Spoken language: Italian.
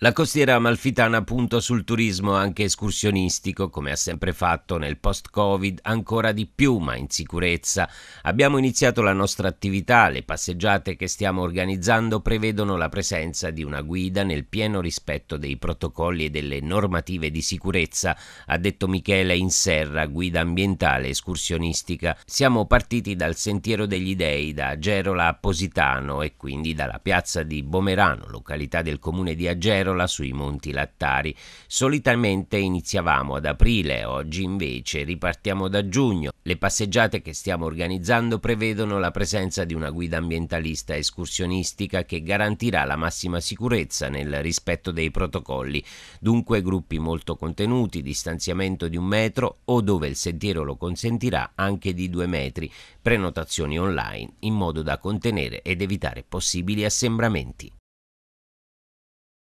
La costiera amalfitana punta sul turismo anche escursionistico, come ha sempre fatto nel post-Covid, ancora di più, ma in sicurezza. Abbiamo iniziato la nostra attività, le passeggiate che stiamo organizzando prevedono la presenza di una guida nel pieno rispetto dei protocolli e delle normative di sicurezza, ha detto Michele in Serra, guida ambientale escursionistica. Siamo partiti dal Sentiero degli Dei, da Gerola a Positano e quindi dalla piazza di Bomerano, località del comune di Agerola Cerola sui Monti Lattari. Solitamente iniziavamo ad aprile, oggi invece ripartiamo da giugno. Le passeggiate che stiamo organizzando prevedono la presenza di una guida ambientalista escursionistica che garantirà la massima sicurezza nel rispetto dei protocolli, dunque gruppi molto contenuti, distanziamento di un metro o dove il sentiero lo consentirà anche di due metri, prenotazioni online in modo da contenere ed evitare possibili assembramenti.